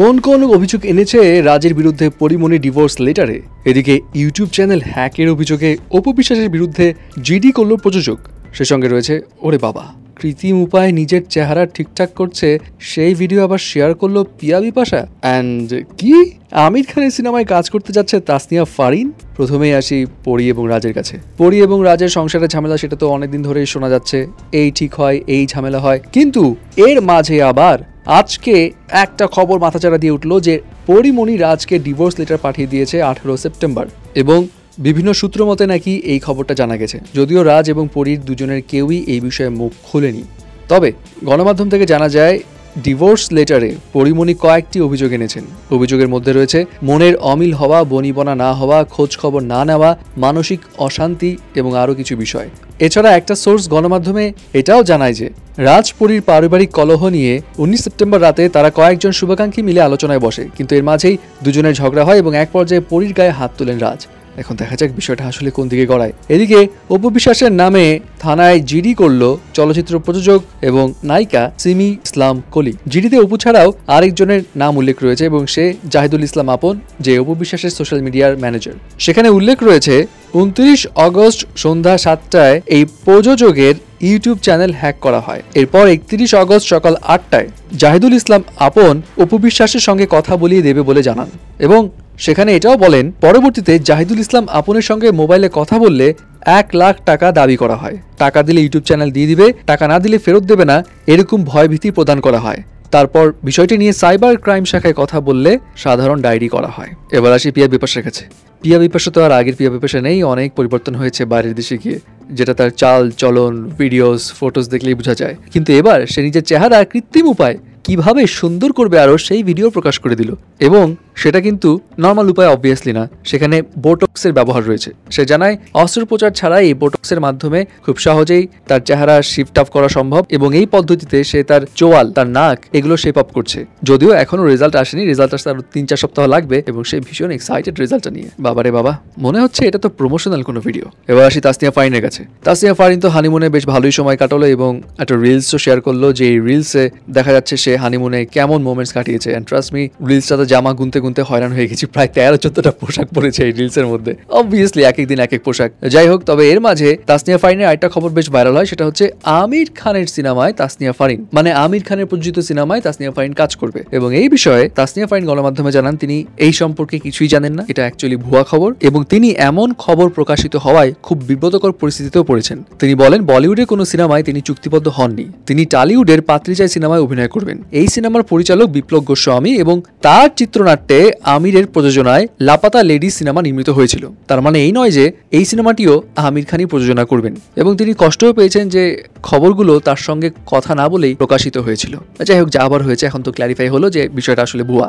কোন কোন অভিযোগ এনেছে রাজের বিরুদ্ধে পরিমণি ডিভোর্স লেটারে এদিকে ইউটিউব চ্যানেল হ্যাকের অভিযোগে অপু বিশ্বাসের বিরুদ্ধে জিডি করল প্রযোজক সে সঙ্গে রয়েছে ওরে বাবা কৃত্রিম উপায়ে নিজের চেহারা ঠিকঠাক করছে সেই ভিডিও আবার শেয়ার করলো পিয়া বিপাশা অ্যান্ড কি আমির খানের সিনেমায় কাজ করতে যাচ্ছে তাসনিয়া ফারিন প্রথমেই আসি পরি এবং রাজের কাছে পরি এবং রাজের সংসারের ঝামেলা সেটা তো অনেকদিন ধরেই শোনা যাচ্ছে এই ঠিক হয় এই ঝামেলা হয় কিন্তু এর মাঝে আবার আজকে একটা খবর মাথাচাড়া দিয়ে উঠল যে পরিমণি রাজকে ডিভোর্স লেটার পাঠিয়ে দিয়েছে আঠেরো সেপ্টেম্বর এবং বিভিন্ন সূত্র মতে নাকি এই খবরটা জানা গেছে যদিও রাজ এবং পরীর দুজনের কেউই এই বিষয়ে মুখ খোলেনি তবে গণমাধ্যম থেকে জানা যায় ডিভোর্স লেটারে পরিমণি কয়েকটি অভিযোগ এনেছেন অভিযোগের মধ্যে রয়েছে মনের অমিল হওয়া বনিবনা না হওয়া খোঁজ খবর না নেওয়া মানসিক অশান্তি এবং আরও কিছু বিষয় এছাড়া একটা সোর্স গণমাধ্যমে এটাও জানায় যে রাজপুরীর পারিবারিক কলহ নিয়ে উনিশ সেপ্টেম্বর রাতে তারা কয়েকজন শুভাকাঙ্ক্ষী মিলে আলোচনায় বসে কিন্তু এর মাঝেই দুজনের ঝগড়া হয় এবং এক পর্যায়ে পরীর গায়ে হাত তোলেন রাজ এখন দেখা যাক বিষয়টা আসলে কোন দিকে গড়ায় এদিকে অপু বিশ্বাসের নামে থানায় জিডি করল চলচ্চিত্র প্রযোজক এবং নায়িকা সিমি ইসলাম কলি জিডিতে অপু ছাড়াও আরেকজনের নাম উল্লেখ রয়েছে এবং সে জাহিদুল ইসলাম আপন যে অপু বিশ্বাসের সোশ্যাল মিডিয়ার ম্যানেজার সেখানে উল্লেখ রয়েছে উনত্রিশ অগস্ট সন্ধ্যা সাতটায় এই প্রযোজকের ইউটিউব চ্যানেল হ্যাক করা হয় এরপর একত্রিশ আগস্ট সকাল আটটায় জাহিদুল ইসলাম আপন অপু বিশ্বাসের সঙ্গে কথা বলিয়ে দেবে বলে জানান এবং সেখানে এটাও বলেন পরবর্তীতে জাহিদুল ইসলাম আপনের সঙ্গে মোবাইলে কথা বললে এক লাখ টাকা দাবি করা হয় টাকা দিলে ইউটিউব চ্যানেল দিয়ে দিবে টাকা না দিলে ফেরত দেবে না এরকম ভয়ভীতি প্রদান করা হয় তারপর বিষয়টি নিয়ে সাইবার ক্রাইম শাখায় কথা বললে সাধারণ ডায়েরি করা হয় এবার আসি পিয়া বিপাশের কাছে পিয়া বিপাশা তো আর আগের পিয়া বিপাশা নেই অনেক পরিবর্তন হয়েছে বাইরের দেশে গিয়ে যেটা তার চাল চলন ভিডিওস ফটোস দেখলেই বোঝা যায় কিন্তু এবার সে নিজের চেহারা কৃত্রিম উপায় কিভাবে সুন্দর করবে আরও সেই ভিডিও প্রকাশ করে দিল এবং সেটা কিন্তু নর্মাল উপায় অবভিয়াসলি না সেখানে বোটক্সের ব্যবহার রয়েছে সে জানায় অস্ত্রোপচার ছাড়াই এই বোটক্সের মাধ্যমে খুব সহজেই তার চেহারা শিফট আপ করা সম্ভব এবং এই পদ্ধতিতে সে তার চোয়াল তার নাক এগুলো শেপ আপ করছে যদিও এখনো রেজাল্ট আসেনি রেজাল্ট আসতে আরো তিন চার সপ্তাহ লাগবে এবং সে ভীষণ এক্সাইটেড রেজাল্টটা নিয়ে বাবারে বাবা মনে হচ্ছে এটা তো প্রমোশনাল কোনো ভিডিও এবার আসি তাসনিয়া ফারিনের কাছে তাসনিয়া ফারিন তো হানিমুনে বেশ ভালোই সময় কাটালো এবং একটা রিলসও শেয়ার করলো যে এই রিলসে দেখা যাচ্ছে সে হানিমুনে কেমন মোমেন্টস কাটিয়েছে অ্যান্ড ট্রাস্ট মি রিলসটা তো জামা গুনতে গুনতে হয়রান হয়ে গেছি প্রায় তেরো চোদ্দটা পোশাক পড়েছে এই রিলসের মধ্যে অবভিয়াসলি এক একদিন এক এক পোশাক যাই হোক তবে এর মাঝে তাসনিয়া ফারিনের আরেকটা খবর বেশ ভাইরাল হয় সেটা হচ্ছে আমির খানের সিনেমায় তাসনিয়া ফারিন মানে আমির খানের প্রযোজিত সিনেমায় তাসনিয়া ফারিন কাজ করবে এবং এই বিষয়ে তাসনিয়া ফারিন গণমাধ্যমে জানান তিনি এই সম্পর্কে কিছুই জানেন না এটা অ্যাকচুয়ালি ভুয়া খবর এবং তিনি এমন খবর প্রকাশিত হওয়ায় খুব বিব্রতকর পরিস্থিতিতেও পড়েছেন তিনি বলেন বলিউডের কোনো সিনেমায় তিনি চুক্তিবদ্ধ হননি তিনি টালিউডের পাত্রিচায় সিনেমায় অভিনয় করবেন এই সিনেমার পরিচালক বিপ্লব গোস্বামী এবং তার চিত্রনাট্য মুহূর্তে আমিরের প্রযোজনায় লাপাতা লেডি সিনেমা নির্মিত হয়েছিল তার মানে এই নয় যে এই সিনেমাটিও আমির খানই প্রযোজনা করবেন এবং তিনি কষ্টও পেয়েছেন যে খবরগুলো তার সঙ্গে কথা না বলেই প্রকাশিত হয়েছিল যাই হোক যা আবার হয়েছে এখন তো ক্ল্যারিফাই হলো যে বিষয়টা আসলে ভুয়া